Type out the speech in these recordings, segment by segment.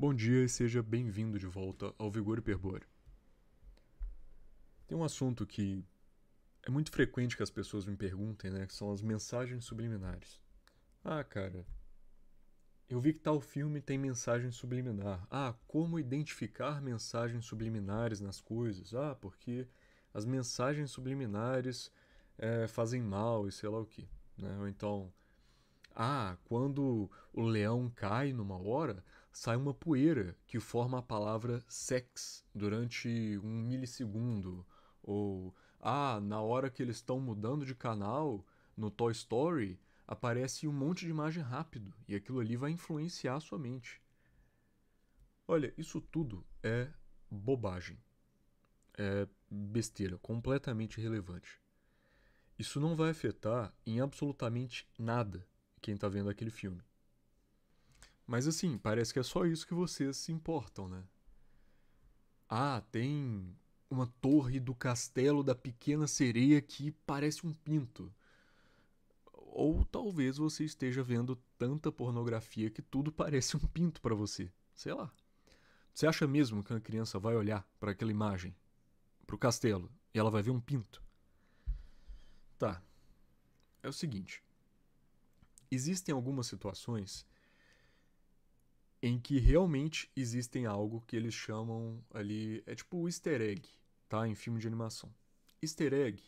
Bom dia e seja bem-vindo de volta ao Vigor Hiperbore. Tem um assunto que é muito frequente que as pessoas me perguntem, né? Que são as mensagens subliminares. Ah, cara, eu vi que tal filme tem mensagem subliminar. Ah, como identificar mensagens subliminares nas coisas? Ah, porque as mensagens subliminares é, fazem mal e sei lá o que. Né? Ou então, ah, quando o leão cai numa hora, sai uma poeira que forma a palavra sex durante um milissegundo. Ou, ah, na hora que eles estão mudando de canal no Toy Story, aparece um monte de imagem rápido e aquilo ali vai influenciar a sua mente. Olha, isso tudo é bobagem. É besteira, completamente irrelevante. Isso não vai afetar em absolutamente nada quem está vendo aquele filme. Mas assim, parece que é só isso que vocês se importam, né? Ah, tem uma torre do castelo da pequena sereia que parece um pinto. Ou talvez você esteja vendo tanta pornografia que tudo parece um pinto para você. Sei lá. Você acha mesmo que uma criança vai olhar para aquela imagem, para o castelo, e ela vai ver um pinto? Tá. É o seguinte. Existem algumas situações em que realmente existem algo que eles chamam ali. É tipo o easter egg, tá? Em filme de animação. Easter egg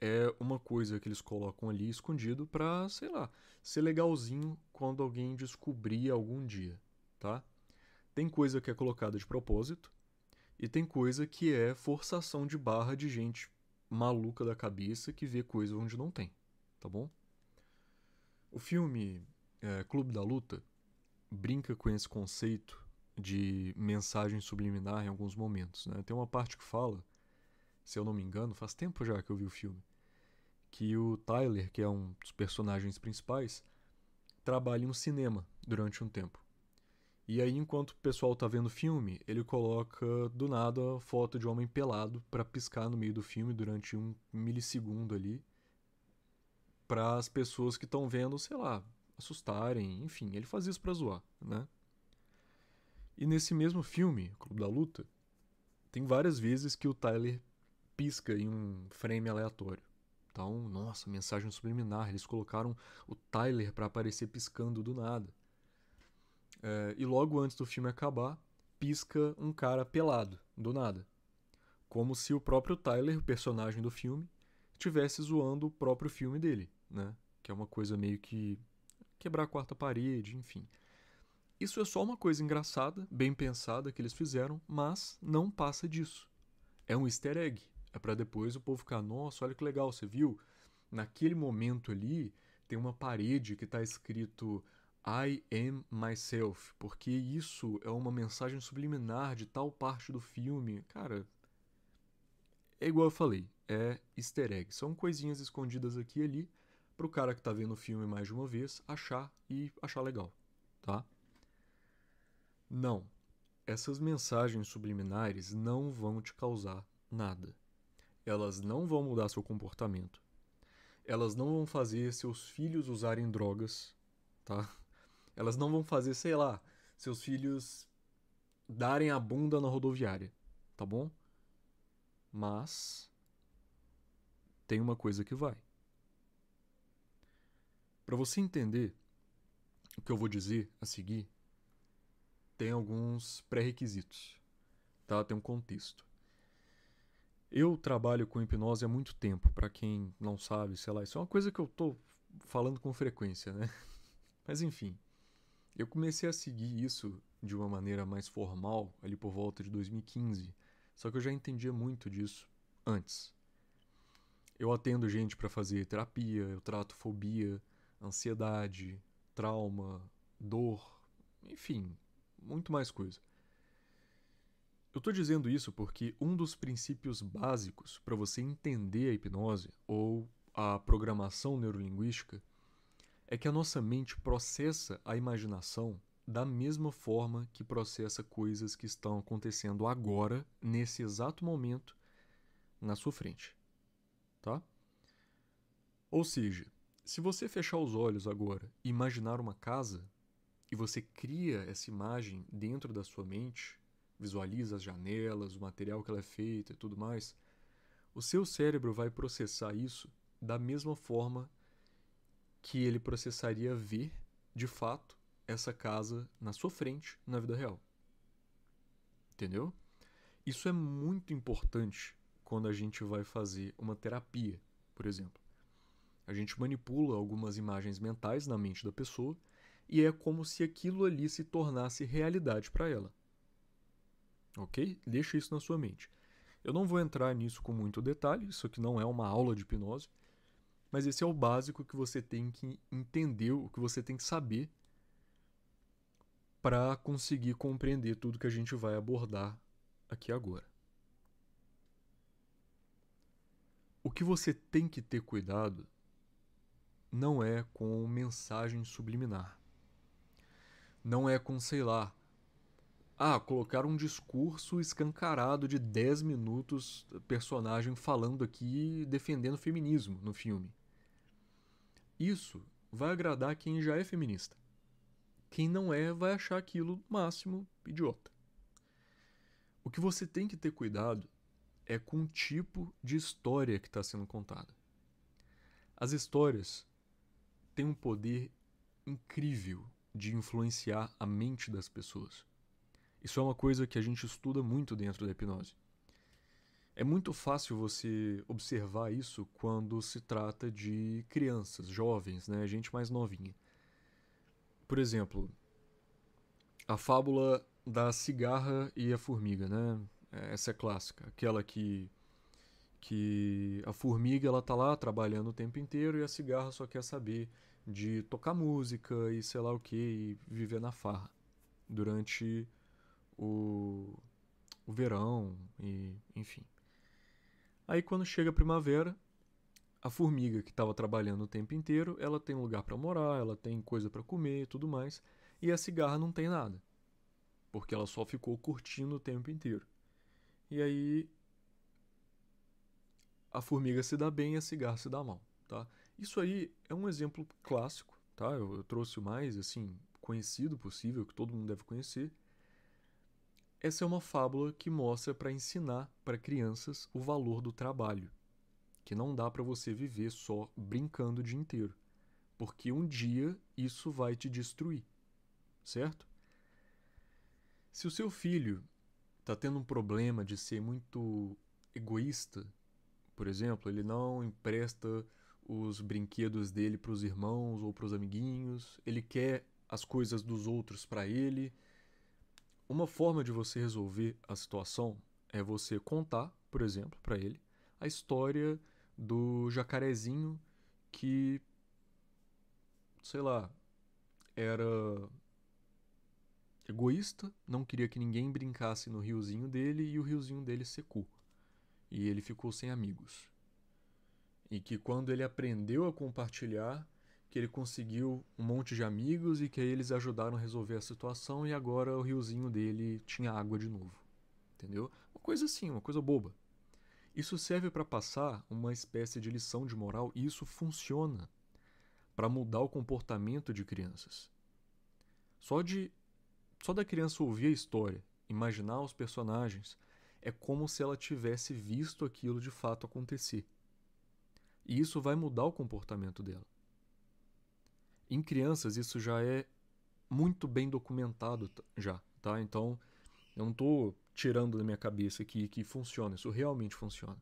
é uma coisa que eles colocam ali escondido pra, sei lá, ser legalzinho quando alguém descobrir algum dia, tá? Tem coisa que é colocada de propósito e tem coisa que é forçação de barra de gente maluca da cabeça que vê coisa onde não tem, tá bom? O filme é, Clube da Luta brinca com esse conceito de mensagem subliminar em alguns momentos. Né? Tem uma parte que fala, se eu não me engano, faz tempo já que eu vi o filme, que o Tyler, que é um dos personagens principais, trabalha em um cinema durante um tempo. E aí, enquanto o pessoal tá vendo o filme, ele coloca do nada a foto de um homem pelado para piscar no meio do filme durante um milissegundo ali. Para as pessoas que estão vendo, sei lá, assustarem, enfim, ele fazia isso pra zoar, né? E nesse mesmo filme, Clube da Luta, tem várias vezes que o Tyler pisca em um frame aleatório. Então, nossa, mensagem subliminar, eles colocaram o Tyler para aparecer piscando do nada. É, e logo antes do filme acabar, pisca um cara pelado, do nada. Como se o próprio Tyler, o personagem do filme, estivesse zoando o próprio filme dele, né? Que é uma coisa meio que quebrar a quarta parede, enfim. Isso é só uma coisa engraçada, bem pensada que eles fizeram, mas não passa disso. É um easter egg. É para depois o povo ficar, nossa, olha que legal, você viu? Naquele momento ali tem uma parede que está escrito I am myself, porque isso é uma mensagem subliminar de tal parte do filme. Cara, é igual eu falei, é easter egg. São coisinhas escondidas aqui e ali para o cara que está vendo o filme mais de uma vez achar e achar legal, tá? Não, essas mensagens subliminares não vão te causar nada. Elas não vão mudar seu comportamento. Elas não vão fazer seus filhos usarem drogas, tá? Elas não vão fazer, sei lá, seus filhos darem a bunda na rodoviária, tá bom? Mas tem uma coisa que vai para você entender o que eu vou dizer a seguir, tem alguns pré-requisitos, tá? Tem um contexto. Eu trabalho com hipnose há muito tempo, para quem não sabe, sei lá, isso é uma coisa que eu tô falando com frequência, né? Mas enfim, eu comecei a seguir isso de uma maneira mais formal ali por volta de 2015, só que eu já entendia muito disso antes. Eu atendo gente para fazer terapia, eu trato fobia, ansiedade, trauma, dor, enfim, muito mais coisa. Eu estou dizendo isso porque um dos princípios básicos para você entender a hipnose ou a programação neurolinguística é que a nossa mente processa a imaginação da mesma forma que processa coisas que estão acontecendo agora, nesse exato momento, na sua frente. Tá? Ou seja, se você fechar os olhos agora e imaginar uma casa, e você cria essa imagem dentro da sua mente, visualiza as janelas, o material que ela é feita e tudo mais, o seu cérebro vai processar isso da mesma forma que ele processaria ver, de fato, essa casa na sua frente na vida real. Entendeu? Isso é muito importante quando a gente vai fazer uma terapia, por exemplo. A gente manipula algumas imagens mentais na mente da pessoa e é como se aquilo ali se tornasse realidade para ela. Ok? Deixa isso na sua mente. Eu não vou entrar nisso com muito detalhe, isso aqui não é uma aula de hipnose, mas esse é o básico que você tem que entender, o que você tem que saber para conseguir compreender tudo que a gente vai abordar aqui agora. O que você tem que ter cuidado não é com mensagem subliminar. Não é com, sei lá, ah, colocar um discurso escancarado de 10 minutos, personagem falando aqui defendendo o feminismo no filme. Isso vai agradar quem já é feminista. Quem não é vai achar aquilo máximo idiota. O que você tem que ter cuidado é com o tipo de história que está sendo contada. As histórias tem um poder incrível de influenciar a mente das pessoas. Isso é uma coisa que a gente estuda muito dentro da hipnose. É muito fácil você observar isso quando se trata de crianças, jovens, né, gente mais novinha. Por exemplo, a fábula da cigarra e a formiga, né? Essa é clássica, aquela que que a formiga ela tá lá trabalhando o tempo inteiro e a cigarra só quer saber de tocar música e sei lá o que e viver na farra durante o, o verão e enfim. Aí quando chega a primavera, a formiga que estava trabalhando o tempo inteiro, ela tem lugar para morar, ela tem coisa para comer e tudo mais, e a cigarra não tem nada, porque ela só ficou curtindo o tempo inteiro. E aí a formiga se dá bem e a cigarra se dá mal, tá? Isso aí é um exemplo clássico, tá? Eu, eu trouxe o mais, assim, conhecido possível, que todo mundo deve conhecer. Essa é uma fábula que mostra para ensinar para crianças o valor do trabalho, que não dá para você viver só brincando o dia inteiro, porque um dia isso vai te destruir, certo? Se o seu filho está tendo um problema de ser muito egoísta, por exemplo, ele não empresta os brinquedos dele para os irmãos ou para os amiguinhos, ele quer as coisas dos outros para ele. Uma forma de você resolver a situação é você contar, por exemplo, para ele a história do jacarezinho que sei lá, era egoísta, não queria que ninguém brincasse no riozinho dele e o riozinho dele secou e ele ficou sem amigos. E que quando ele aprendeu a compartilhar, que ele conseguiu um monte de amigos e que aí eles ajudaram a resolver a situação e agora o riozinho dele tinha água de novo. Entendeu? Uma coisa assim, uma coisa boba. Isso serve para passar uma espécie de lição de moral e isso funciona para mudar o comportamento de crianças. Só de só da criança ouvir a história, imaginar os personagens, é como se ela tivesse visto aquilo de fato acontecer. E isso vai mudar o comportamento dela. Em crianças, isso já é muito bem documentado já, tá? Então, eu não estou tirando da minha cabeça que, que funciona, isso realmente funciona.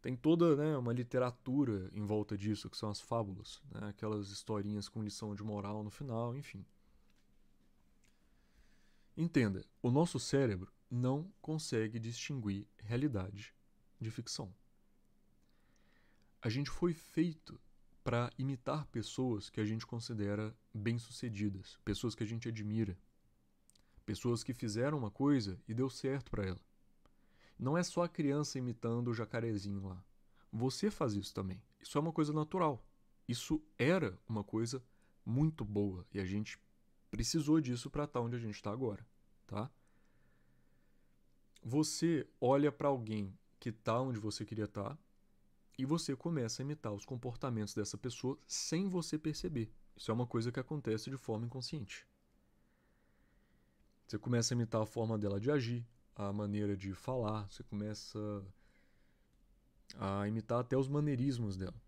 Tem toda né, uma literatura em volta disso, que são as fábulas, né, aquelas historinhas com lição de moral no final, enfim. Entenda, o nosso cérebro não consegue distinguir realidade de ficção. A gente foi feito para imitar pessoas que a gente considera bem-sucedidas, pessoas que a gente admira, pessoas que fizeram uma coisa e deu certo para ela. Não é só a criança imitando o jacarezinho lá. Você faz isso também. Isso é uma coisa natural. Isso era uma coisa muito boa e a gente precisou disso para estar tá onde a gente está agora, tá? Você olha para alguém que está onde você queria estar tá, e você começa a imitar os comportamentos dessa pessoa sem você perceber. Isso é uma coisa que acontece de forma inconsciente. Você começa a imitar a forma dela de agir, a maneira de falar, você começa a imitar até os maneirismos dela.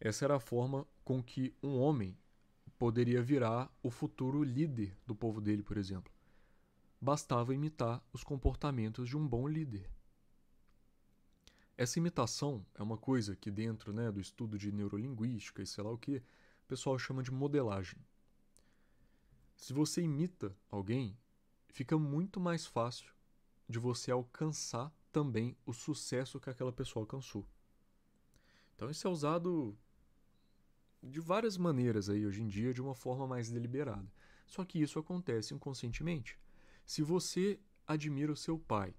Essa era a forma com que um homem poderia virar o futuro líder do povo dele, por exemplo bastava imitar os comportamentos de um bom líder. Essa imitação é uma coisa que, dentro né, do estudo de neurolinguística e sei lá o que, o pessoal chama de modelagem. Se você imita alguém, fica muito mais fácil de você alcançar também o sucesso que aquela pessoa alcançou. Então, isso é usado de várias maneiras aí hoje em dia, de uma forma mais deliberada. Só que isso acontece inconscientemente. Se você admira o seu pai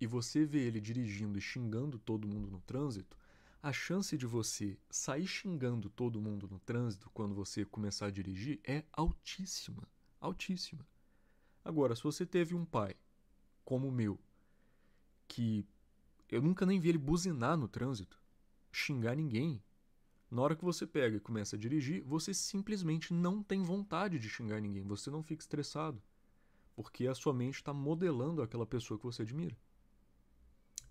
e você vê ele dirigindo e xingando todo mundo no trânsito, a chance de você sair xingando todo mundo no trânsito quando você começar a dirigir é altíssima. Altíssima. Agora, se você teve um pai, como o meu, que eu nunca nem vi ele buzinar no trânsito, xingar ninguém. Na hora que você pega e começa a dirigir, você simplesmente não tem vontade de xingar ninguém, você não fica estressado porque a sua mente está modelando aquela pessoa que você admira.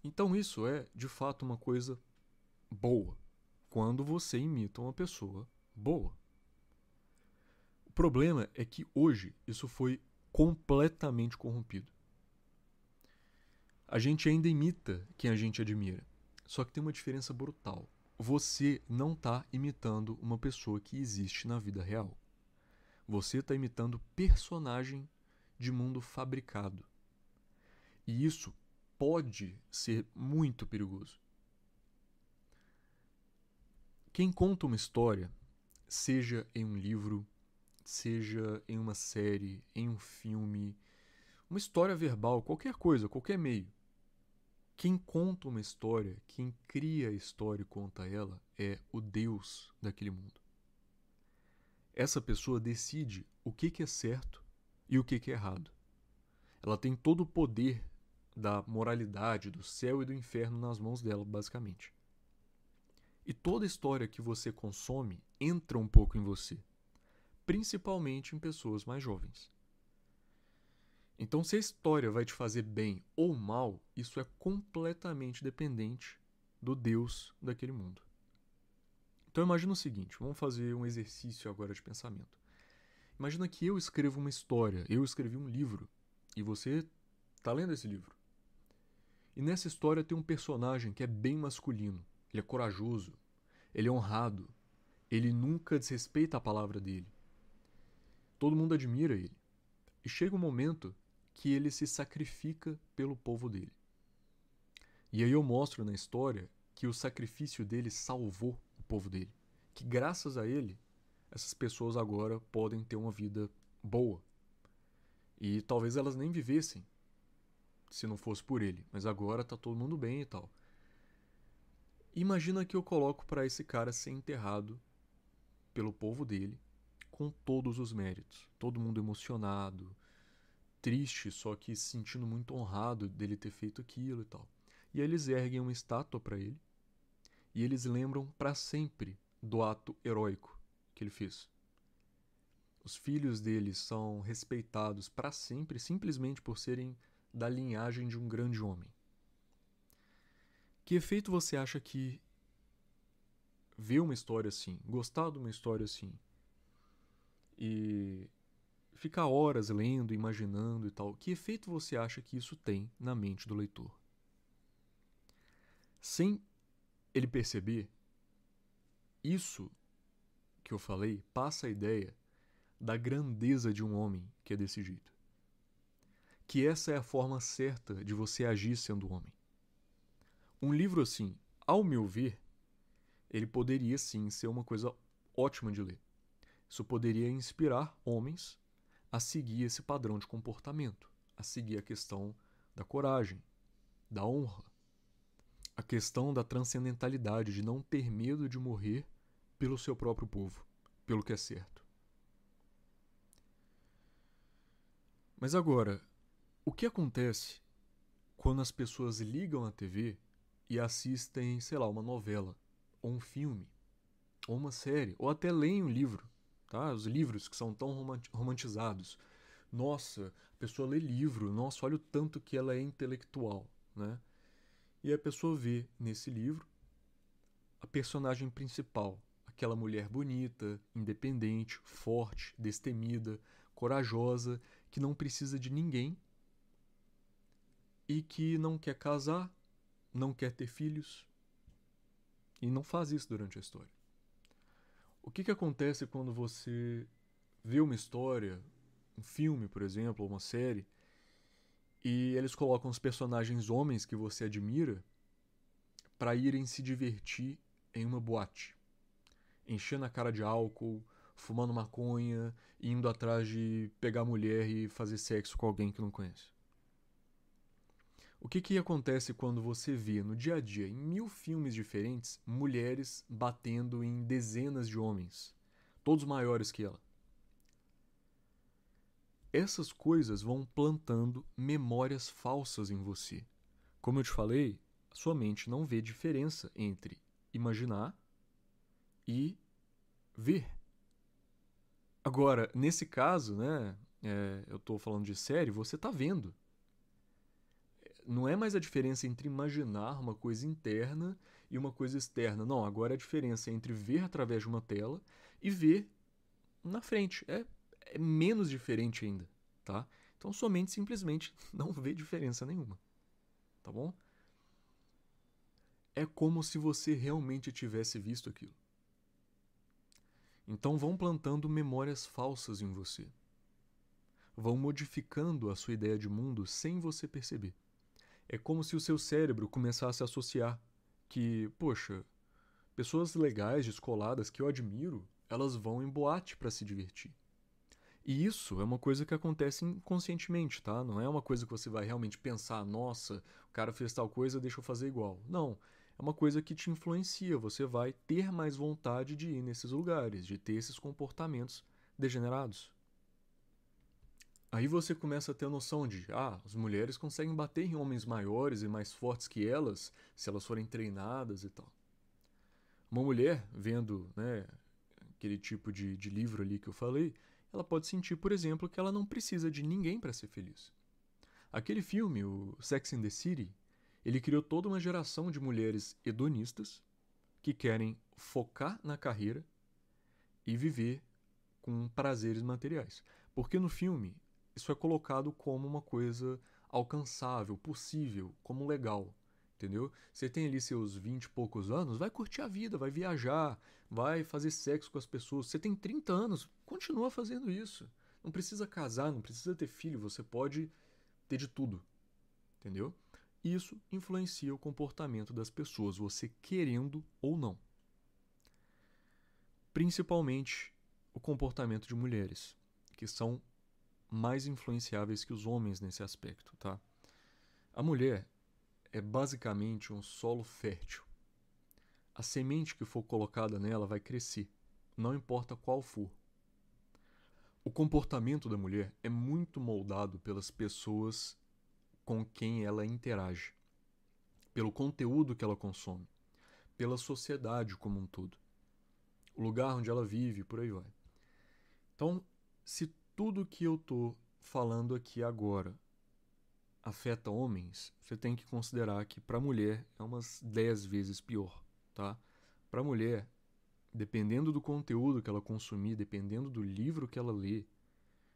Então isso é, de fato, uma coisa boa, quando você imita uma pessoa boa. O problema é que hoje isso foi completamente corrompido. A gente ainda imita quem a gente admira, só que tem uma diferença brutal. Você não está imitando uma pessoa que existe na vida real. Você está imitando personagem de mundo fabricado. E isso pode ser muito perigoso. Quem conta uma história, seja em um livro, seja em uma série, em um filme, uma história verbal, qualquer coisa, qualquer meio. Quem conta uma história, quem cria a história e conta ela, é o Deus daquele mundo. Essa pessoa decide o que é certo e o que é errado. Ela tem todo o poder da moralidade, do céu e do inferno nas mãos dela, basicamente. E toda história que você consome entra um pouco em você, principalmente em pessoas mais jovens. Então, se a história vai te fazer bem ou mal, isso é completamente dependente do Deus daquele mundo. Então, imagina o seguinte: vamos fazer um exercício agora de pensamento. Imagina que eu escrevo uma história, eu escrevi um livro, e você está lendo esse livro. E nessa história tem um personagem que é bem masculino, ele é corajoso, ele é honrado, ele nunca desrespeita a palavra dele. Todo mundo admira ele. E chega um momento que ele se sacrifica pelo povo dele. E aí eu mostro na história que o sacrifício dele salvou o povo dele, que graças a ele essas pessoas agora podem ter uma vida boa. E talvez elas nem vivessem se não fosse por ele, mas agora tá todo mundo bem e tal. Imagina que eu coloco para esse cara ser enterrado pelo povo dele com todos os méritos, todo mundo emocionado, triste, só que se sentindo muito honrado dele ter feito aquilo e tal. E aí eles erguem uma estátua para ele e eles lembram para sempre do ato heróico que ele fez. Os filhos dele são respeitados para sempre simplesmente por serem da linhagem de um grande homem. Que efeito você acha que ver uma história assim, gostar de uma história assim e ficar horas lendo, imaginando e tal, que efeito você acha que isso tem na mente do leitor? Sem ele perceber, isso que eu falei passa a ideia da grandeza de um homem que é desse jeito. Que essa é a forma certa de você agir sendo homem. Um livro assim, ao meu ver, ele poderia sim ser uma coisa ótima de ler. Isso poderia inspirar homens a seguir esse padrão de comportamento, a seguir a questão da coragem, da honra, a questão da transcendentalidade, de não ter medo de morrer pelo seu próprio povo, pelo que é certo. Mas agora, o que acontece quando as pessoas ligam a TV e assistem, sei lá, uma novela, ou um filme, ou uma série, ou até leem um livro, tá? Os livros que são tão romantizados. Nossa, a pessoa lê livro, nossa, olha o tanto que ela é intelectual, né? E a pessoa vê nesse livro a personagem principal, aquela mulher bonita, independente, forte, destemida, corajosa, que não precisa de ninguém e que não quer casar, não quer ter filhos e não faz isso durante a história. O que, que acontece quando você vê uma história, um filme, por exemplo, ou uma série, e eles colocam os personagens homens que você admira para irem se divertir em uma boate? enchendo a cara de álcool, fumando maconha, indo atrás de pegar mulher e fazer sexo com alguém que não conhece. O que, que acontece quando você vê no dia a dia, em mil filmes diferentes, mulheres batendo em dezenas de homens, todos maiores que ela? Essas coisas vão plantando memórias falsas em você. Como eu te falei, sua mente não vê diferença entre imaginar e ver Agora, nesse caso, né, é, eu estou falando de série, você está vendo. Não é mais a diferença entre imaginar uma coisa interna e uma coisa externa. Não, agora é a diferença entre ver através de uma tela e ver na frente. É, é menos diferente ainda, tá? Então, somente simplesmente não vê diferença nenhuma, tá bom? É como se você realmente tivesse visto aquilo. Então vão plantando memórias falsas em você. Vão modificando a sua ideia de mundo sem você perceber. É como se o seu cérebro começasse a associar que, poxa, pessoas legais, descoladas que eu admiro, elas vão em boate para se divertir. E isso é uma coisa que acontece inconscientemente, tá? Não é uma coisa que você vai realmente pensar, nossa, o cara fez tal coisa, deixa eu fazer igual. Não é uma coisa que te influencia. Você vai ter mais vontade de ir nesses lugares, de ter esses comportamentos degenerados. Aí você começa a ter a noção de, ah, as mulheres conseguem bater em homens maiores e mais fortes que elas, se elas forem treinadas e tal. Uma mulher, vendo né, aquele tipo de, de livro ali que eu falei, ela pode sentir, por exemplo, que ela não precisa de ninguém para ser feliz. Aquele filme, o Sex and the City, ele criou toda uma geração de mulheres hedonistas que querem focar na carreira e viver com prazeres materiais. Porque no filme isso é colocado como uma coisa alcançável, possível, como legal, entendeu? Você tem ali seus 20 e poucos anos, vai curtir a vida, vai viajar, vai fazer sexo com as pessoas. Você tem 30 anos, continua fazendo isso. Não precisa casar, não precisa ter filho, você pode ter de tudo, entendeu? Isso influencia o comportamento das pessoas, você querendo ou não. Principalmente o comportamento de mulheres, que são mais influenciáveis que os homens nesse aspecto, tá? A mulher é basicamente um solo fértil. A semente que for colocada nela vai crescer, não importa qual for. O comportamento da mulher é muito moldado pelas pessoas com quem ela interage, pelo conteúdo que ela consome, pela sociedade como um todo, o lugar onde ela vive, por aí vai. Então, se tudo que eu estou falando aqui agora afeta homens, você tem que considerar que para mulher é umas 10 vezes pior, tá? Para mulher, dependendo do conteúdo que ela consumir, dependendo do livro que ela lê,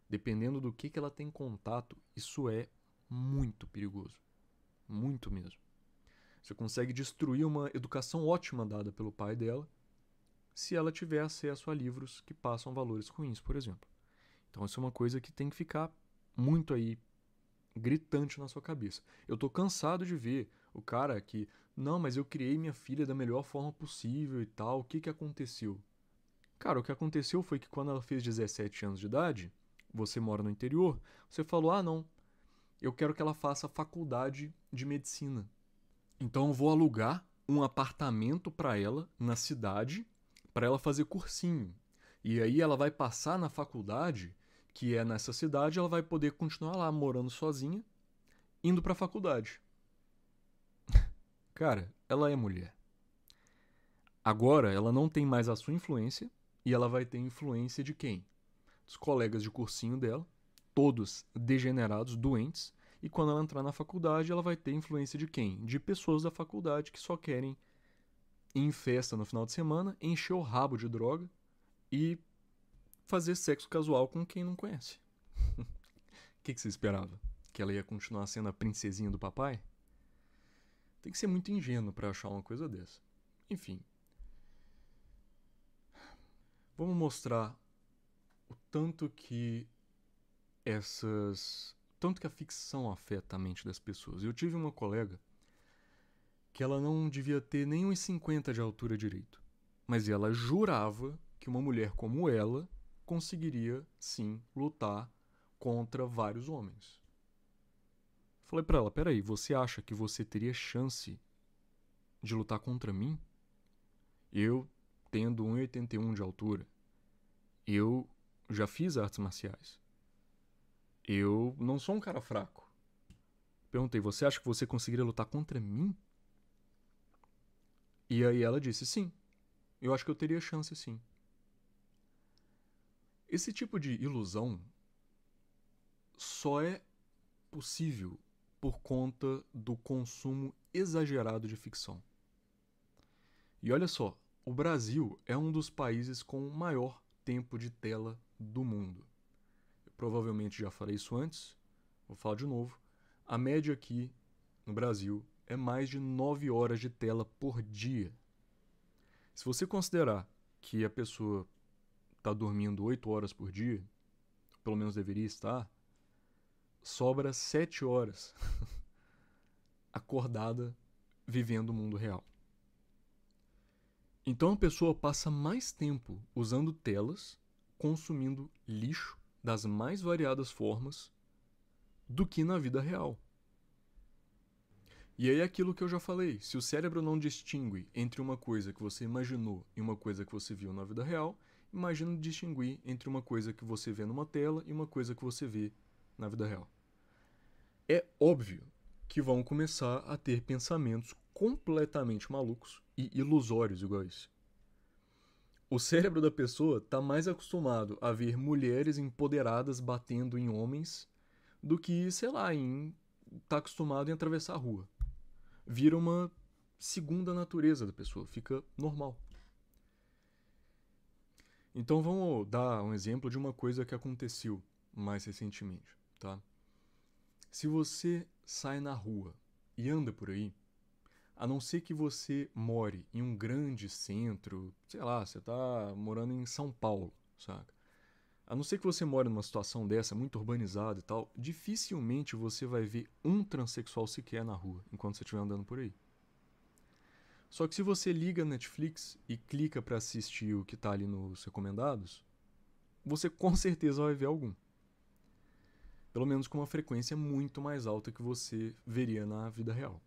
dependendo do que, que ela tem contato, isso é muito perigoso. Muito mesmo. Você consegue destruir uma educação ótima dada pelo pai dela se ela tiver acesso a livros que passam valores ruins, por exemplo. Então, isso é uma coisa que tem que ficar muito aí gritante na sua cabeça. Eu tô cansado de ver o cara que, não, mas eu criei minha filha da melhor forma possível e tal, o que que aconteceu? Cara, o que aconteceu foi que quando ela fez 17 anos de idade, você mora no interior, você falou: "Ah, não, eu quero que ela faça faculdade de medicina. Então eu vou alugar um apartamento para ela na cidade, para ela fazer cursinho. E aí ela vai passar na faculdade, que é nessa cidade, ela vai poder continuar lá morando sozinha, indo para a faculdade. Cara, ela é mulher. Agora ela não tem mais a sua influência e ela vai ter influência de quem? Dos colegas de cursinho dela todos degenerados, doentes, e quando ela entrar na faculdade, ela vai ter influência de quem? De pessoas da faculdade que só querem ir em festa no final de semana, encher o rabo de droga e fazer sexo casual com quem não conhece. O que, que você esperava? Que ela ia continuar sendo a princesinha do papai? Tem que ser muito ingênuo para achar uma coisa dessa. Enfim. Vamos mostrar o tanto que essas. Tanto que a ficção afeta a mente das pessoas. Eu tive uma colega que ela não devia ter nem uns 50 de altura direito. Mas ela jurava que uma mulher como ela conseguiria, sim, lutar contra vários homens. Falei para ela: peraí, você acha que você teria chance de lutar contra mim? Eu, tendo 1,81 de altura, eu já fiz artes marciais. Eu não sou um cara fraco. Perguntei: Você acha que você conseguiria lutar contra mim? E aí ela disse: Sim. Eu acho que eu teria chance, sim. Esse tipo de ilusão só é possível por conta do consumo exagerado de ficção. E olha só, o Brasil é um dos países com o maior tempo de tela do mundo provavelmente já falei isso antes, vou falar de novo. A média aqui no Brasil é mais de 9 horas de tela por dia. Se você considerar que a pessoa está dormindo 8 horas por dia, pelo menos deveria estar, sobra 7 horas acordada vivendo o mundo real. Então a pessoa passa mais tempo usando telas, consumindo lixo das mais variadas formas do que na vida real. E aí é aquilo que eu já falei, se o cérebro não distingue entre uma coisa que você imaginou e uma coisa que você viu na vida real, imagina distinguir entre uma coisa que você vê numa tela e uma coisa que você vê na vida real. É óbvio que vão começar a ter pensamentos completamente malucos e ilusórios igual a esse. O cérebro da pessoa está mais acostumado a ver mulheres empoderadas batendo em homens do que, sei lá, em tá acostumado em atravessar a rua. Vira uma segunda natureza da pessoa, fica normal. Então vamos dar um exemplo de uma coisa que aconteceu mais recentemente, tá? Se você sai na rua e anda por aí, a não ser que você more em um grande centro, sei lá, você tá morando em São Paulo, saca? A não ser que você more numa situação dessa, muito urbanizada e tal, dificilmente você vai ver um transexual sequer na rua enquanto você estiver andando por aí. Só que se você liga a Netflix e clica para assistir o que tá ali nos recomendados, você com certeza vai ver algum. Pelo menos com uma frequência muito mais alta que você veria na vida real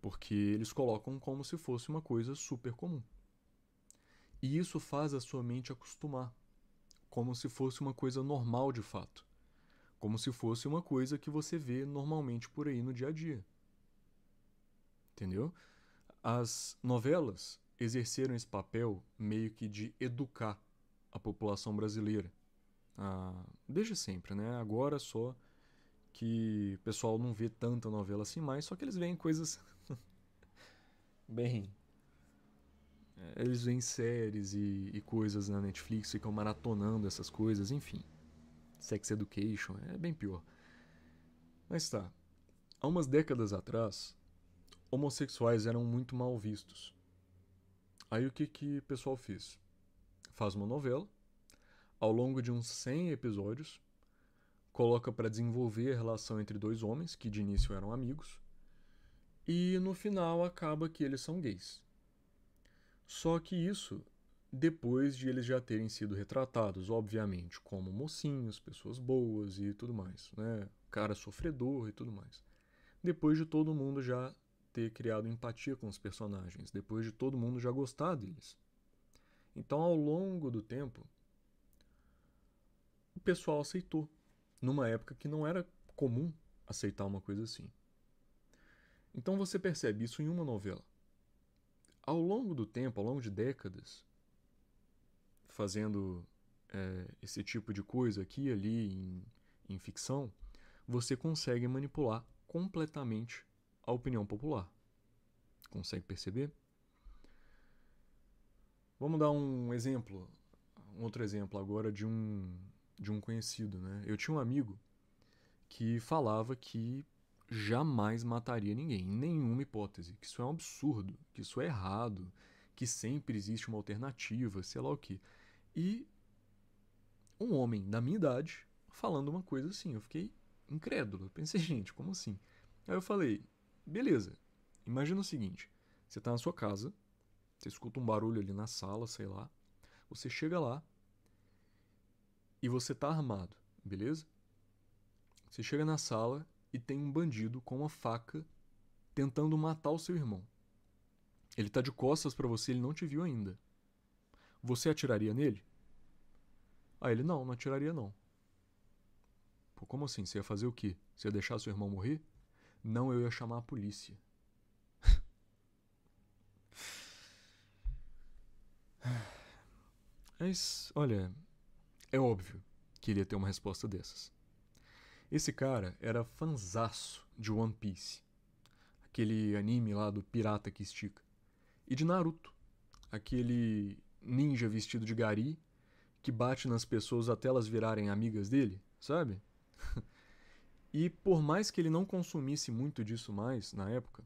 porque eles colocam como se fosse uma coisa super comum. E isso faz a sua mente acostumar, como se fosse uma coisa normal de fato, como se fosse uma coisa que você vê normalmente por aí no dia a dia. Entendeu? As novelas exerceram esse papel meio que de educar a população brasileira. Ah, desde sempre, né? Agora só que o pessoal não vê tanta novela assim mais, só que eles veem coisas Bem. É, eles veem séries e, e coisas na Netflix, ficam maratonando essas coisas, enfim. Sex Education é bem pior. Mas tá. Há umas décadas atrás, homossexuais eram muito mal vistos. Aí o que que o pessoal fez? Faz uma novela, ao longo de uns 100 episódios, coloca para desenvolver a relação entre dois homens que de início eram amigos, e no final acaba que eles são gays. Só que isso depois de eles já terem sido retratados, obviamente, como mocinhos, pessoas boas e tudo mais, né? Cara sofredor e tudo mais. Depois de todo mundo já ter criado empatia com os personagens, depois de todo mundo já gostar deles. Então, ao longo do tempo, o pessoal aceitou, numa época que não era comum aceitar uma coisa assim. Então você percebe isso em uma novela. Ao longo do tempo, ao longo de décadas, fazendo é, esse tipo de coisa aqui e ali em, em ficção, você consegue manipular completamente a opinião popular. Consegue perceber? Vamos dar um exemplo, um outro exemplo agora de um de um conhecido, né? Eu tinha um amigo que falava que jamais mataria ninguém, em nenhuma hipótese, que isso é um absurdo, que isso é errado, que sempre existe uma alternativa, sei lá o que. E um homem da minha idade falando uma coisa assim, eu fiquei incrédulo, eu pensei, gente, como assim? Aí eu falei, beleza, imagina o seguinte, você está na sua casa, você escuta um barulho ali na sala, sei lá, você chega lá e você está armado, beleza? Você chega na sala e tem um bandido com uma faca tentando matar o seu irmão. Ele está de costas para você, ele não te viu ainda. Você atiraria nele? Ah, ele não, não atiraria não. Pô, como assim? Você ia fazer o quê? Você ia deixar seu irmão morrer? Não, eu ia chamar a polícia. Mas, é olha, é óbvio que ele ia ter uma resposta dessas. Esse cara era fanzaço de One Piece, aquele anime lá do pirata que estica, e de Naruto, aquele ninja vestido de gari que bate nas pessoas até elas virarem amigas dele, sabe? e por mais que ele não consumisse muito disso mais na época,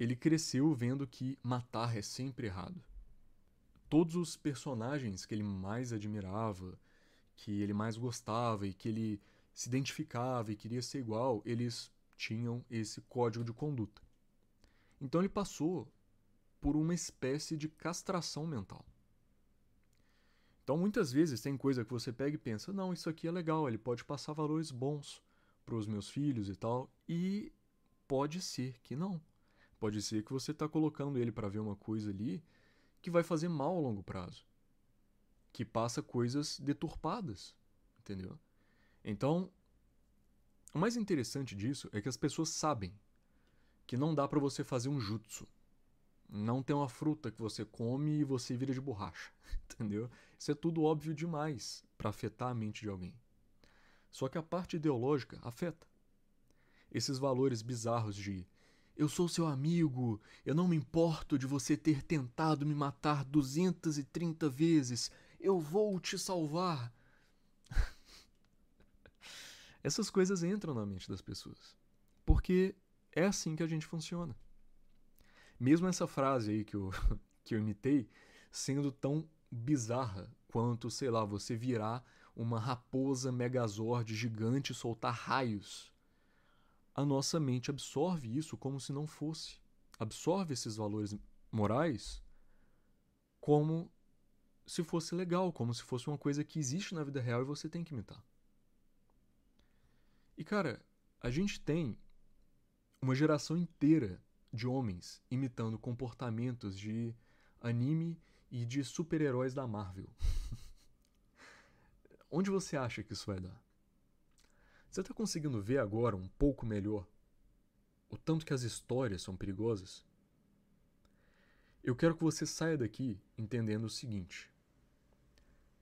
ele cresceu vendo que matar é sempre errado. Todos os personagens que ele mais admirava, que ele mais gostava e que ele se identificava e queria ser igual, eles tinham esse código de conduta. Então ele passou por uma espécie de castração mental. Então muitas vezes tem coisa que você pega e pensa: não, isso aqui é legal, ele pode passar valores bons para os meus filhos e tal, e pode ser que não. Pode ser que você está colocando ele para ver uma coisa ali que vai fazer mal a longo prazo, que passa coisas deturpadas, entendeu? Então, o mais interessante disso é que as pessoas sabem que não dá para você fazer um jutsu. Não tem uma fruta que você come e você vira de borracha, entendeu? Isso é tudo óbvio demais para afetar a mente de alguém. Só que a parte ideológica afeta. Esses valores bizarros de eu sou seu amigo, eu não me importo de você ter tentado me matar 230 vezes, eu vou te salvar, essas coisas entram na mente das pessoas. Porque é assim que a gente funciona. Mesmo essa frase aí que eu, que eu imitei, sendo tão bizarra quanto, sei lá, você virar uma raposa megazord gigante soltar raios, a nossa mente absorve isso como se não fosse. Absorve esses valores morais como se fosse legal, como se fosse uma coisa que existe na vida real e você tem que imitar. E cara, a gente tem uma geração inteira de homens imitando comportamentos de anime e de super-heróis da Marvel. Onde você acha que isso vai dar? Você está conseguindo ver agora um pouco melhor o tanto que as histórias são perigosas? Eu quero que você saia daqui entendendo o seguinte: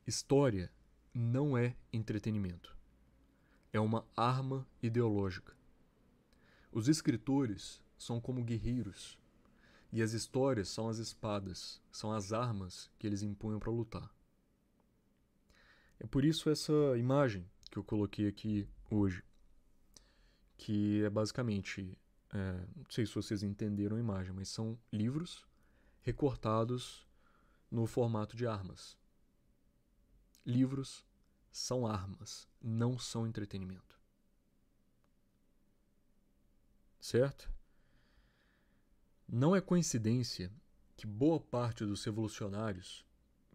história não é entretenimento é uma arma ideológica. Os escritores são como guerreiros, e as histórias são as espadas, são as armas que eles empunham para lutar. É por isso essa imagem que eu coloquei aqui hoje, que é basicamente, é, não sei se vocês entenderam a imagem, mas são livros recortados no formato de armas. Livros são armas, não são entretenimento. Certo? Não é coincidência que boa parte dos revolucionários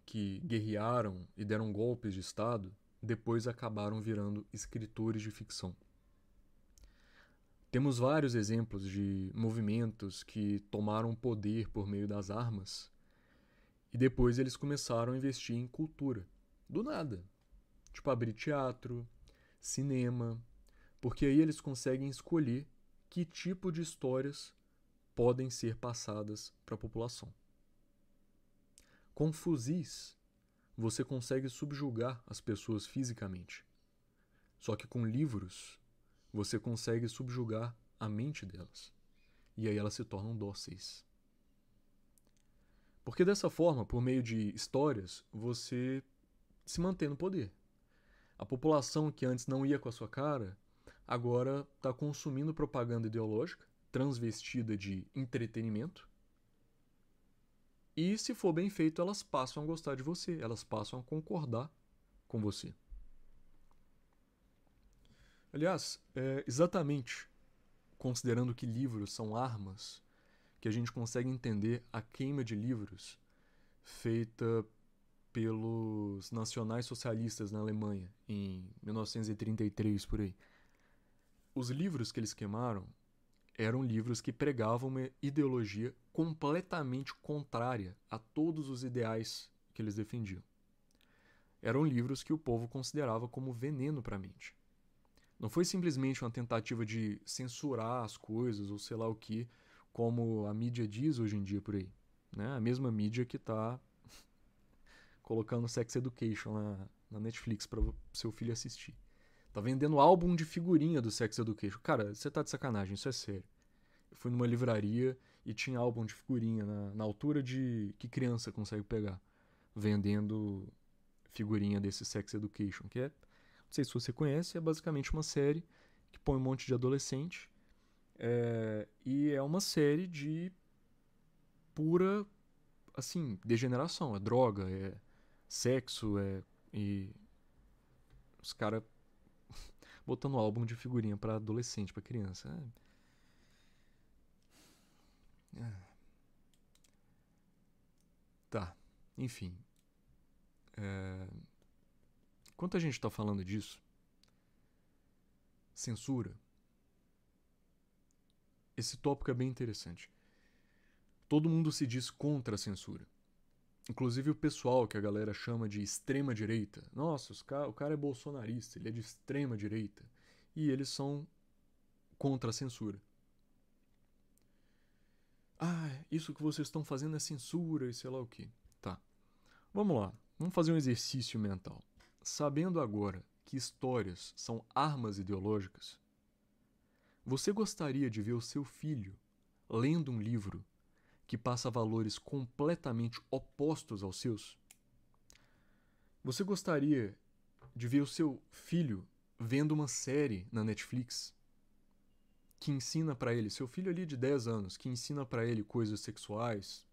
que guerrearam e deram golpes de Estado depois acabaram virando escritores de ficção. Temos vários exemplos de movimentos que tomaram poder por meio das armas e depois eles começaram a investir em cultura. Do nada, tipo abrir teatro, cinema, porque aí eles conseguem escolher que tipo de histórias podem ser passadas para a população. Com fuzis, você consegue subjugar as pessoas fisicamente. Só que com livros, você consegue subjugar a mente delas. E aí elas se tornam dóceis. Porque dessa forma, por meio de histórias, você se mantém no poder. A população que antes não ia com a sua cara, agora está consumindo propaganda ideológica, transvestida de entretenimento. E se for bem feito, elas passam a gostar de você, elas passam a concordar com você. Aliás, é exatamente considerando que livros são armas, que a gente consegue entender a queima de livros feita pelos nacionais socialistas na Alemanha, em 1933 por aí. Os livros que eles queimaram eram livros que pregavam uma ideologia completamente contrária a todos os ideais que eles defendiam. Eram livros que o povo considerava como veneno para a mente. Não foi simplesmente uma tentativa de censurar as coisas ou sei lá o que, como a mídia diz hoje em dia por aí. Né? A mesma mídia que está colocando Sex Education na, na Netflix para seu filho assistir. Tá vendendo álbum de figurinha do Sex Education. Cara, você tá de sacanagem, isso é sério. Eu fui numa livraria e tinha álbum de figurinha na, na altura de que criança consegue pegar, vendendo figurinha desse Sex Education, que é, não sei se você conhece, é basicamente uma série que põe um monte de adolescente é, e é uma série de pura, assim, degeneração, é droga, é sexo é, e os caras botando álbum de figurinha para adolescente, para criança. É. É. Tá, enfim. É... Enquanto a gente está falando disso, censura. Esse tópico é bem interessante. Todo mundo se diz contra a censura. Inclusive o pessoal que a galera chama de extrema direita. Nossa, ca o cara é bolsonarista, ele é de extrema direita. E eles são contra a censura. Ah, isso que vocês estão fazendo é censura e sei lá o que. Tá. Vamos lá. Vamos fazer um exercício mental. Sabendo agora que histórias são armas ideológicas, você gostaria de ver o seu filho lendo um livro que passa valores completamente opostos aos seus? Você gostaria de ver o seu filho vendo uma série na Netflix que ensina para ele, seu filho ali de 10 anos, que ensina para ele coisas sexuais,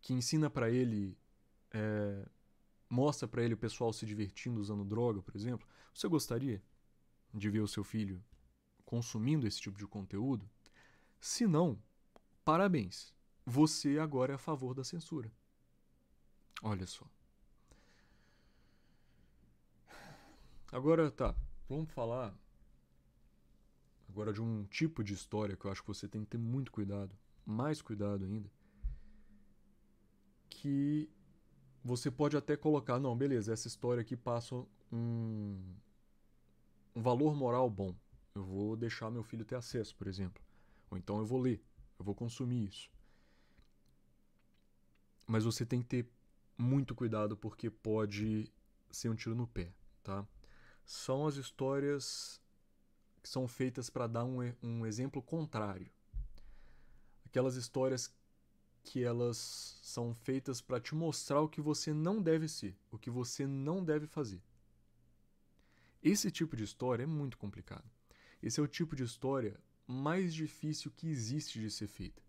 que ensina para ele é, mostra para ele o pessoal se divertindo usando droga, por exemplo, você gostaria de ver o seu filho consumindo esse tipo de conteúdo? Se não, Parabéns, você agora é a favor da censura. Olha só. Agora tá, vamos falar agora de um tipo de história que eu acho que você tem que ter muito cuidado, mais cuidado ainda, que você pode até colocar, não, beleza, essa história aqui passa um, um valor moral bom. Eu vou deixar meu filho ter acesso, por exemplo. Ou então eu vou ler eu vou consumir isso. Mas você tem que ter muito cuidado porque pode ser um tiro no pé, tá? São as histórias que são feitas para dar um, um exemplo contrário. Aquelas histórias que elas são feitas para te mostrar o que você não deve ser, o que você não deve fazer. Esse tipo de história é muito complicado. Esse é o tipo de história mais difícil que existe de ser feita.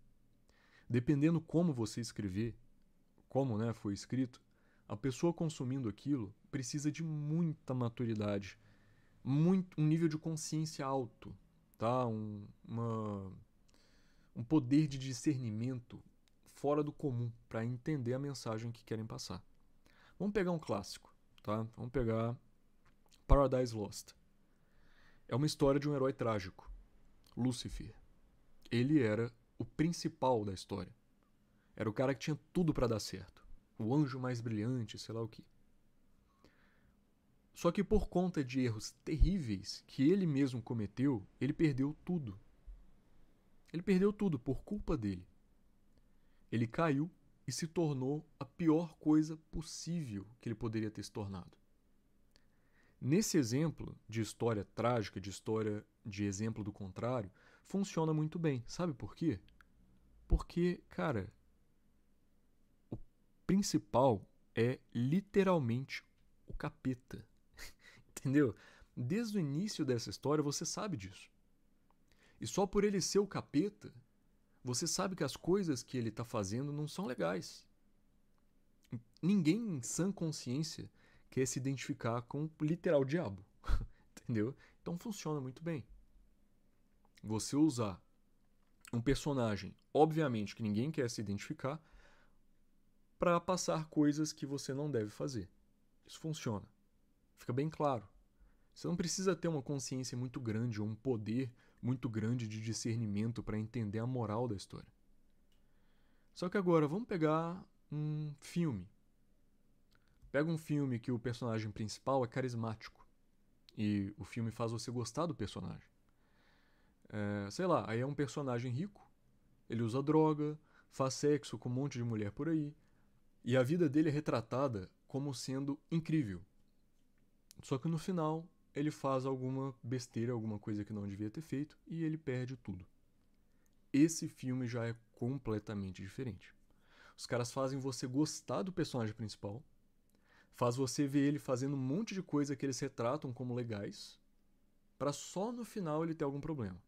Dependendo como você escrever, como né, foi escrito, a pessoa consumindo aquilo precisa de muita maturidade, muito, um nível de consciência alto, tá? um, uma, um poder de discernimento fora do comum para entender a mensagem que querem passar. Vamos pegar um clássico, tá? Vamos pegar Paradise Lost. É uma história de um herói trágico. Lúcifer. Ele era o principal da história. Era o cara que tinha tudo para dar certo. O anjo mais brilhante, sei lá o que. Só que por conta de erros terríveis que ele mesmo cometeu, ele perdeu tudo. Ele perdeu tudo por culpa dele. Ele caiu e se tornou a pior coisa possível que ele poderia ter se tornado. Nesse exemplo de história trágica, de história de exemplo do contrário, funciona muito bem. Sabe por quê? Porque, cara, o principal é literalmente o capeta. Entendeu? Desde o início dessa história você sabe disso. E só por ele ser o capeta, você sabe que as coisas que ele está fazendo não são legais. Ninguém em sã consciência quer se identificar com o literal diabo. Entendeu? Então funciona muito bem você usar um personagem, obviamente que ninguém quer se identificar, para passar coisas que você não deve fazer. Isso funciona. Fica bem claro. Você não precisa ter uma consciência muito grande ou um poder muito grande de discernimento para entender a moral da história. Só que agora vamos pegar um filme. Pega um filme que o personagem principal é carismático e o filme faz você gostar do personagem. É, sei lá, aí é um personagem rico, ele usa droga, faz sexo com um monte de mulher por aí, e a vida dele é retratada como sendo incrível. Só que no final, ele faz alguma besteira, alguma coisa que não devia ter feito, e ele perde tudo. Esse filme já é completamente diferente. Os caras fazem você gostar do personagem principal, faz você ver ele fazendo um monte de coisa que eles retratam como legais, para só no final ele ter algum problema.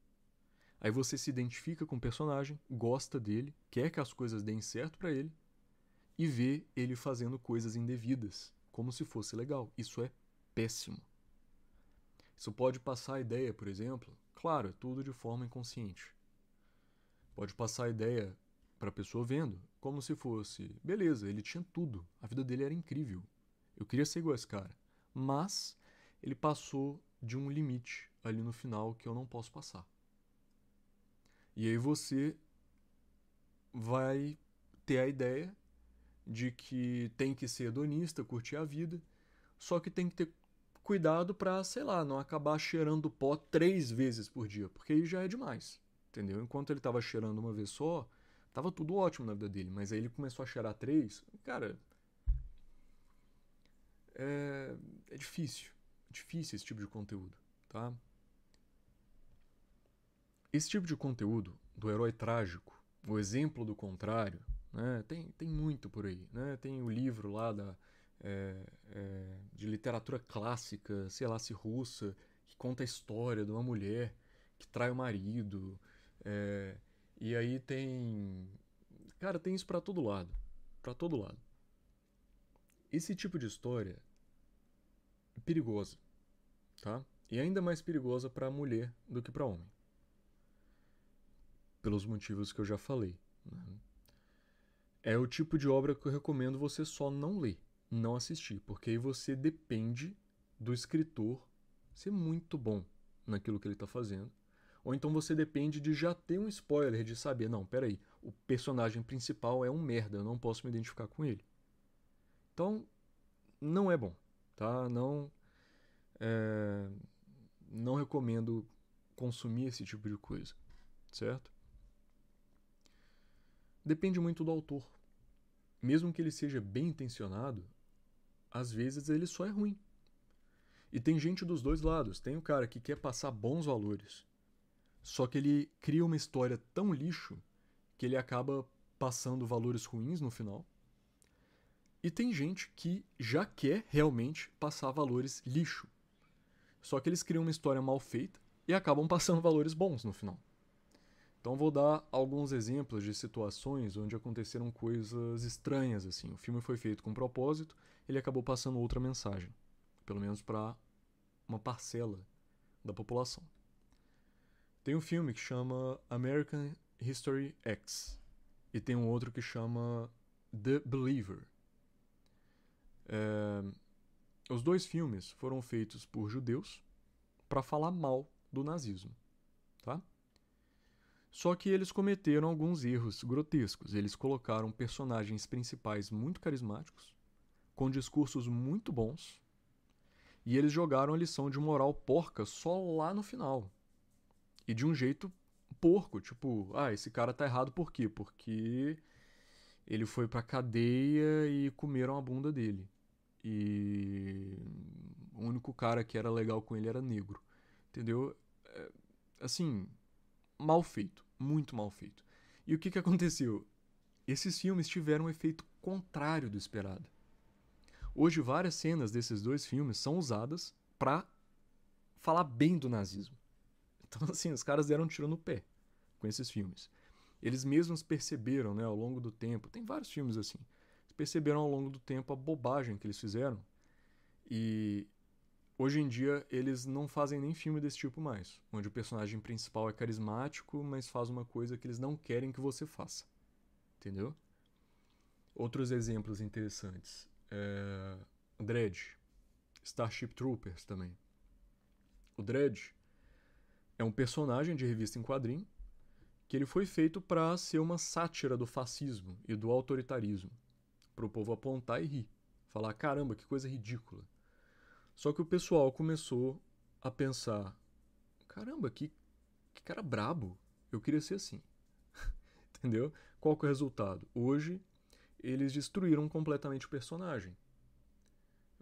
Aí você se identifica com o personagem, gosta dele, quer que as coisas deem certo para ele e vê ele fazendo coisas indevidas, como se fosse legal. Isso é péssimo. Isso pode passar a ideia, por exemplo, claro, é tudo de forma inconsciente. Pode passar a ideia para a pessoa vendo, como se fosse, beleza, ele tinha tudo, a vida dele era incrível. Eu queria ser igual a esse cara, mas ele passou de um limite ali no final que eu não posso passar. E aí você vai ter a ideia de que tem que ser hedonista, curtir a vida, só que tem que ter cuidado para, sei lá, não acabar cheirando pó três vezes por dia, porque aí já é demais, entendeu? Enquanto ele estava cheirando uma vez só, tava tudo ótimo na vida dele, mas aí ele começou a cheirar três, cara, é, é difícil, é difícil esse tipo de conteúdo, tá? Esse tipo de conteúdo do herói trágico, o exemplo do contrário, né, tem, tem muito por aí. Né? Tem o livro lá da, é, é, de literatura clássica, sei lá se russa, que conta a história de uma mulher que trai o marido. É, e aí tem. Cara, tem isso para todo lado. para todo lado. Esse tipo de história é perigosa, tá? E ainda mais perigosa para mulher do que para homem pelos motivos que eu já falei. Né? É o tipo de obra que eu recomendo você só não ler, não assistir, porque aí você depende do escritor ser muito bom naquilo que ele está fazendo. Ou então você depende de já ter um spoiler, de saber, não, peraí, o personagem principal é um merda, eu não posso me identificar com ele. Então, não é bom, tá? Não, é, não recomendo consumir esse tipo de coisa, certo? depende muito do autor. Mesmo que ele seja bem intencionado, às vezes ele só é ruim. E tem gente dos dois lados. Tem o cara que quer passar bons valores, só que ele cria uma história tão lixo que ele acaba passando valores ruins no final. E tem gente que já quer realmente passar valores lixo. Só que eles criam uma história mal feita e acabam passando valores bons no final. Então vou dar alguns exemplos de situações onde aconteceram coisas estranhas assim. O filme foi feito com um propósito, ele acabou passando outra mensagem, pelo menos para uma parcela da população. Tem um filme que chama American History X e tem um outro que chama The Believer. É... Os dois filmes foram feitos por judeus para falar mal do nazismo, tá? Só que eles cometeram alguns erros grotescos. Eles colocaram personagens principais muito carismáticos, com discursos muito bons, e eles jogaram a lição de moral porca só lá no final. E de um jeito porco, tipo, ah, esse cara tá errado por quê? Porque ele foi pra cadeia e comeram a bunda dele. E o único cara que era legal com ele era negro. Entendeu? É, assim, mal feito, muito mal feito. E o que, que aconteceu? Esses filmes tiveram um efeito contrário do esperado. Hoje, várias cenas desses dois filmes são usadas para falar bem do nazismo. Então, assim, os caras deram um tiro no pé com esses filmes. Eles mesmos perceberam, né, ao longo do tempo, tem vários filmes assim, perceberam ao longo do tempo a bobagem que eles fizeram e Hoje em dia, eles não fazem nem filme desse tipo mais, onde o personagem principal é carismático, mas faz uma coisa que eles não querem que você faça. Entendeu? Outros exemplos interessantes. É... Dredd. Starship Troopers também. O Dredd é um personagem de revista em quadrinho que ele foi feito para ser uma sátira do fascismo e do autoritarismo, para o povo apontar e rir, falar caramba, que coisa ridícula. Só que o pessoal começou a pensar: caramba, que, que cara brabo. Eu queria ser assim. Entendeu? Qual que é o resultado? Hoje, eles destruíram completamente o personagem.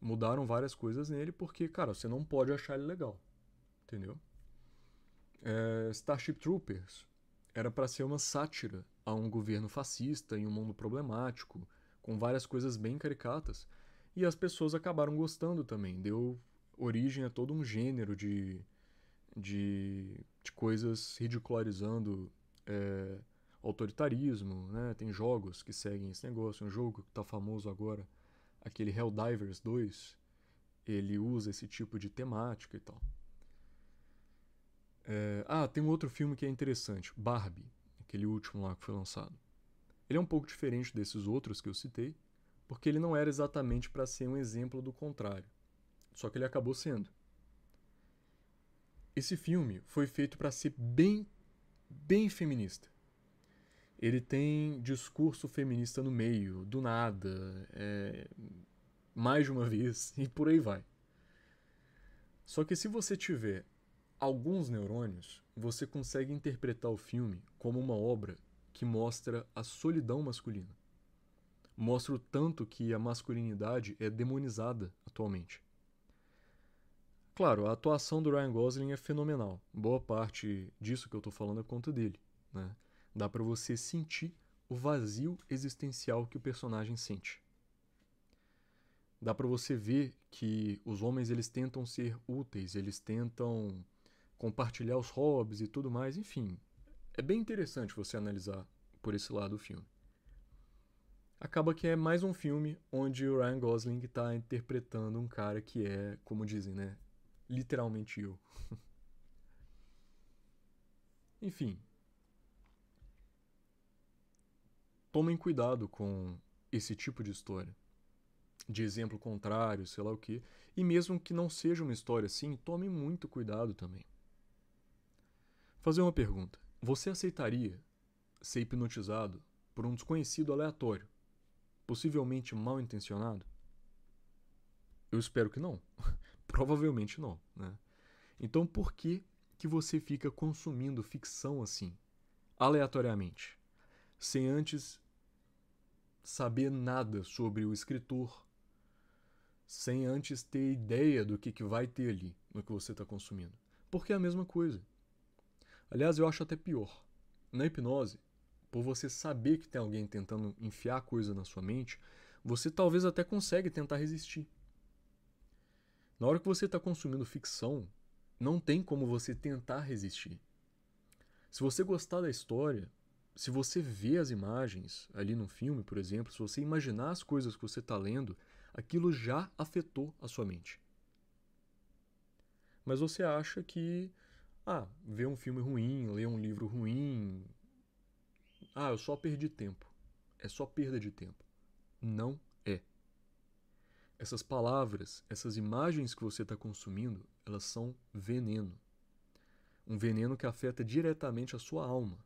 Mudaram várias coisas nele porque, cara, você não pode achar ele legal. Entendeu? É, Starship Troopers era para ser uma sátira a um governo fascista em um mundo problemático, com várias coisas bem caricatas e as pessoas acabaram gostando também. Deu origem a todo um gênero de, de, de coisas ridicularizando é, autoritarismo. Né? Tem jogos que seguem esse negócio. Um jogo que está famoso agora, aquele Helldivers 2, ele usa esse tipo de temática e tal. É, ah, tem um outro filme que é interessante, Barbie, aquele último lá que foi lançado. Ele é um pouco diferente desses outros que eu citei, porque ele não era exatamente para ser um exemplo do contrário. Só que ele acabou sendo. Esse filme foi feito para ser bem, bem feminista. Ele tem discurso feminista no meio, do nada, é, mais de uma vez e por aí vai. Só que se você tiver alguns neurônios, você consegue interpretar o filme como uma obra que mostra a solidão masculina mostra o tanto que a masculinidade é demonizada atualmente. Claro, a atuação do Ryan Gosling é fenomenal. Boa parte disso que eu estou falando é por conta dele. Né? Dá para você sentir o vazio existencial que o personagem sente. Dá para você ver que os homens eles tentam ser úteis, eles tentam compartilhar os hobbies e tudo mais, enfim. É bem interessante você analisar por esse lado o filme acaba que é mais um filme onde o Ryan Gosling está interpretando um cara que é, como dizem, né? Literalmente eu. Enfim. Tomem cuidado com esse tipo de história. De exemplo contrário, sei lá o que. E mesmo que não seja uma história assim, tomem muito cuidado também. Fazer uma pergunta. Você aceitaria ser hipnotizado por um desconhecido aleatório? possivelmente mal intencionado? Eu espero que não. Provavelmente não. Né? Então por que, que você fica consumindo ficção assim, aleatoriamente, sem antes saber nada sobre o escritor, sem antes ter ideia do que, que vai ter ali no que você está consumindo? Porque é a mesma coisa. Aliás, eu acho até pior. Na hipnose, por você saber que tem alguém tentando enfiar coisa na sua mente, você talvez até consegue tentar resistir. Na hora que você está consumindo ficção, não tem como você tentar resistir. Se você gostar da história, se você vê as imagens ali no filme, por exemplo, se você imaginar as coisas que você está lendo, aquilo já afetou a sua mente. Mas você acha que, ah, ver um filme ruim, ler um livro ruim, ah, eu só perdi tempo. É só perda de tempo. Não é. Essas palavras, essas imagens que você está consumindo, elas são veneno. Um veneno que afeta diretamente a sua alma.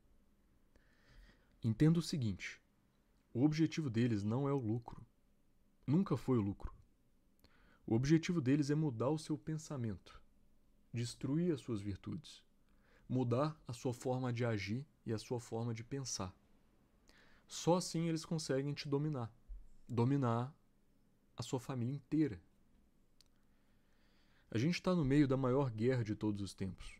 Entenda o seguinte: o objetivo deles não é o lucro. Nunca foi o lucro. O objetivo deles é mudar o seu pensamento, destruir as suas virtudes, mudar a sua forma de agir e a sua forma de pensar. Só assim eles conseguem te dominar, dominar a sua família inteira. A gente está no meio da maior guerra de todos os tempos.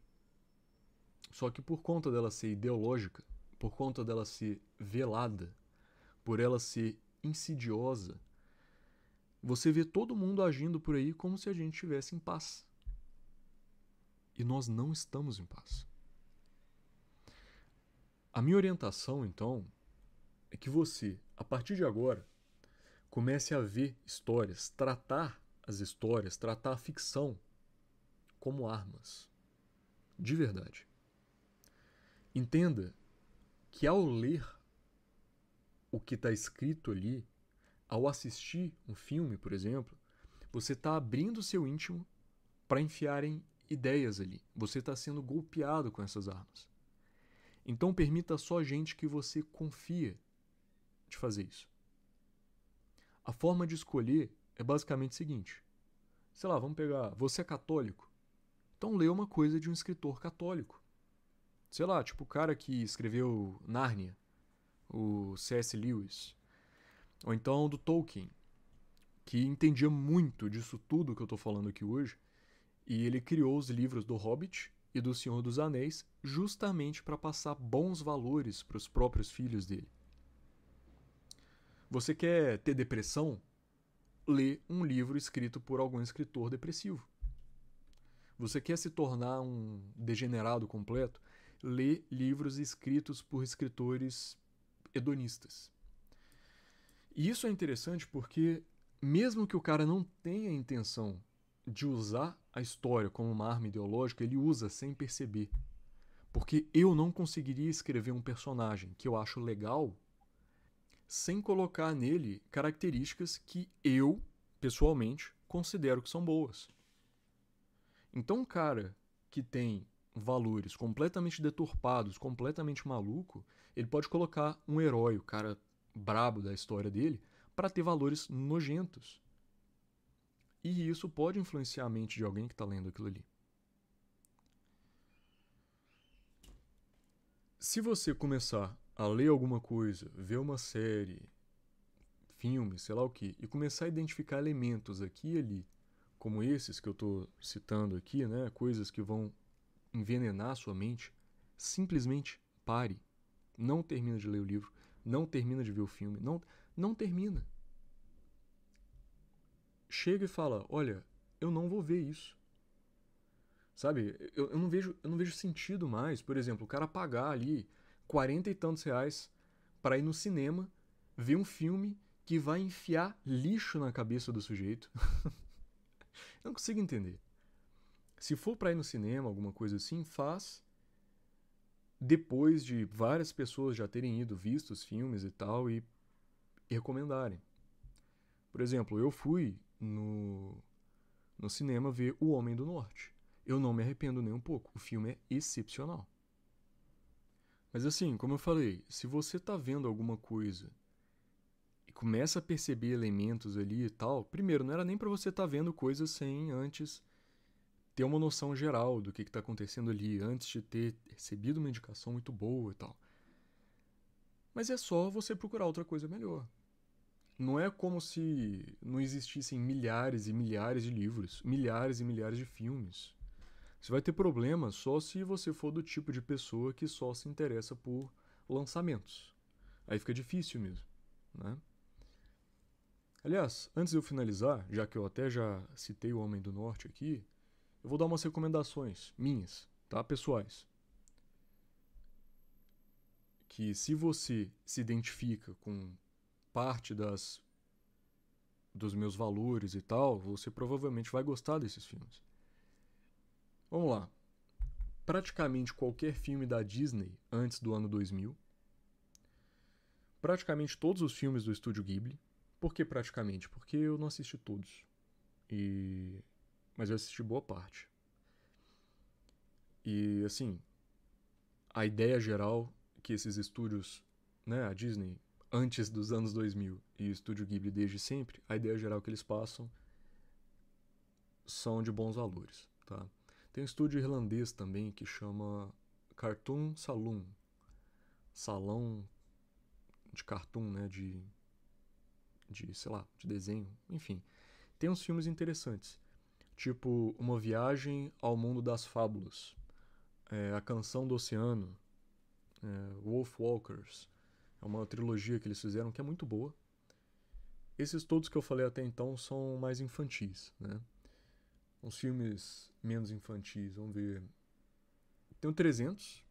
Só que por conta dela ser ideológica, por conta dela ser velada, por ela ser insidiosa, você vê todo mundo agindo por aí como se a gente estivesse em paz. E nós não estamos em paz. A minha orientação, então, é que você, a partir de agora, comece a ver histórias, tratar as histórias, tratar a ficção como armas. De verdade. Entenda que ao ler o que está escrito ali, ao assistir um filme, por exemplo, você está abrindo seu íntimo para enfiarem ideias ali. Você está sendo golpeado com essas armas. Então permita só gente que você confia de fazer isso. A forma de escolher é basicamente o seguinte: sei lá, vamos pegar, você é católico? Então lê uma coisa de um escritor católico. Sei lá, tipo o cara que escreveu Nárnia, o C.S. Lewis, ou então do Tolkien, que entendia muito disso tudo que eu estou falando aqui hoje, e ele criou os livros do Hobbit e do Senhor dos Anéis, justamente para passar bons valores para os próprios filhos dele. Você quer ter depressão? Lê um livro escrito por algum escritor depressivo. Você quer se tornar um degenerado completo? Lê livros escritos por escritores hedonistas. E isso é interessante porque, mesmo que o cara não tenha intenção de usar a história como uma arma ideológica, ele usa sem perceber. Porque eu não conseguiria escrever um personagem que eu acho legal sem colocar nele características que eu, pessoalmente, considero que são boas. Então, um cara que tem valores completamente deturpados, completamente maluco, ele pode colocar um herói, o cara brabo da história dele, para ter valores nojentos. E isso pode influenciar a mente de alguém que está lendo aquilo ali. Se você começar a ler alguma coisa, ver uma série, filme, sei lá o que, e começar a identificar elementos aqui e ali, como esses que eu estou citando aqui, né, coisas que vão envenenar a sua mente, simplesmente pare. Não termina de ler o livro, não termina de ver o filme, não, não termina chega e fala: Olha, eu não vou ver isso. Sabe? Eu, eu, não vejo, eu não vejo sentido mais, por exemplo, o cara pagar ali quarenta e tantos reais para ir no cinema ver um filme que vai enfiar lixo na cabeça do sujeito. eu não consigo entender. Se for para ir no cinema, alguma coisa assim, faz. Depois de várias pessoas já terem ido, visto os filmes e tal, e, e recomendarem. Por exemplo, eu fui no, no cinema ver O Homem do Norte. Eu não me arrependo nem um pouco. O filme é excepcional. Mas assim, como eu falei, se você tá vendo alguma coisa e começa a perceber elementos ali e tal, primeiro, não era nem para você estar tá vendo coisas sem antes ter uma noção geral do que está acontecendo ali, antes de ter recebido uma indicação muito boa e tal. Mas é só você procurar outra coisa melhor não é como se não existissem milhares e milhares de livros, milhares e milhares de filmes. Você vai ter problemas só se você for do tipo de pessoa que só se interessa por lançamentos. Aí fica difícil mesmo, né? Aliás, antes de eu finalizar, já que eu até já citei o Homem do Norte aqui, eu vou dar umas recomendações minhas, tá, pessoais. Que se você se identifica com parte das dos meus valores e tal, você provavelmente vai gostar desses filmes. Vamos lá. Praticamente qualquer filme da Disney antes do ano 2000. Praticamente todos os filmes do estúdio Ghibli. Por que praticamente? Porque eu não assisti todos. E mas eu assisti boa parte. E assim, a ideia geral que esses estúdios, né, a Disney antes dos anos 2000 e o Estúdio Ghibli desde sempre, a ideia geral que eles passam são de bons valores, tá? Tem um estúdio irlandês também que chama Cartoon Saloon. Salão de cartoon, né, de de, sei lá, de desenho, enfim. Tem uns filmes interessantes, tipo Uma Viagem ao Mundo das Fábulas, é, A Canção do Oceano, é, Wolf Walkers, é uma trilogia que eles fizeram que é muito boa. Esses todos que eu falei até então são mais infantis, né? Uns filmes menos infantis, vamos ver. Tem o 300,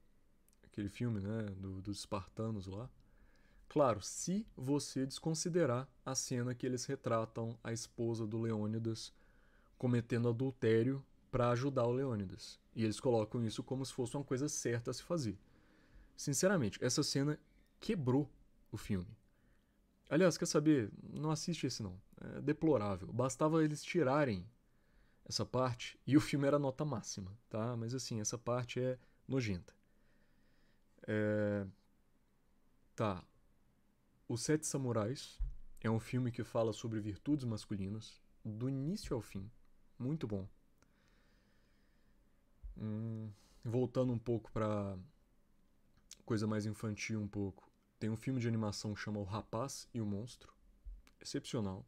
aquele filme, né, do, dos espartanos lá. Claro, se você desconsiderar a cena que eles retratam a esposa do Leônidas cometendo adultério para ajudar o Leônidas. E eles colocam isso como se fosse uma coisa certa a se fazer. Sinceramente, essa cena quebrou o filme. Aliás, quer saber? Não assiste esse não. É deplorável. Bastava eles tirarem essa parte e o filme era nota máxima, tá? Mas assim, essa parte é nojenta. É... Tá. Os Sete Samurais é um filme que fala sobre virtudes masculinas do início ao fim. Muito bom. Hum, voltando um pouco para coisa mais infantil um pouco, tem um filme de animação que chama O Rapaz e o Monstro, excepcional.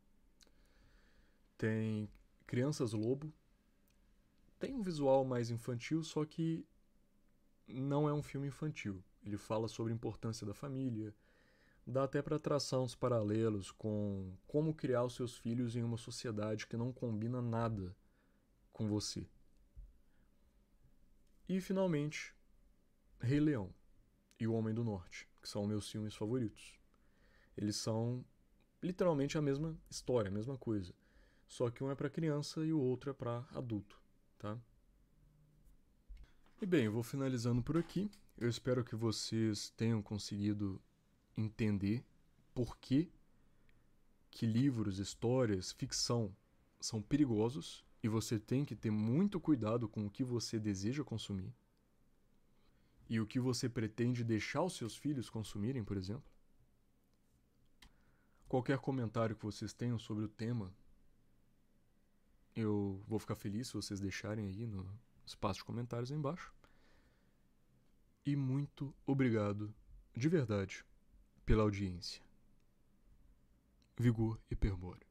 Tem Crianças Lobo, tem um visual mais infantil, só que não é um filme infantil. Ele fala sobre a importância da família, dá até para traçar uns paralelos com como criar os seus filhos em uma sociedade que não combina nada com você. E finalmente, Rei Leão e O Homem do Norte, que são meus filmes favoritos. Eles são literalmente a mesma história, a mesma coisa, só que um é para criança e o outro é para adulto, tá? E bem, eu vou finalizando por aqui. Eu espero que vocês tenham conseguido entender por que que livros, histórias, ficção são perigosos e você tem que ter muito cuidado com o que você deseja consumir e o que você pretende deixar os seus filhos consumirem, por exemplo? Qualquer comentário que vocês tenham sobre o tema, eu vou ficar feliz se vocês deixarem aí no espaço de comentários aí embaixo. E muito obrigado, de verdade, pela audiência. Vigor e Permore.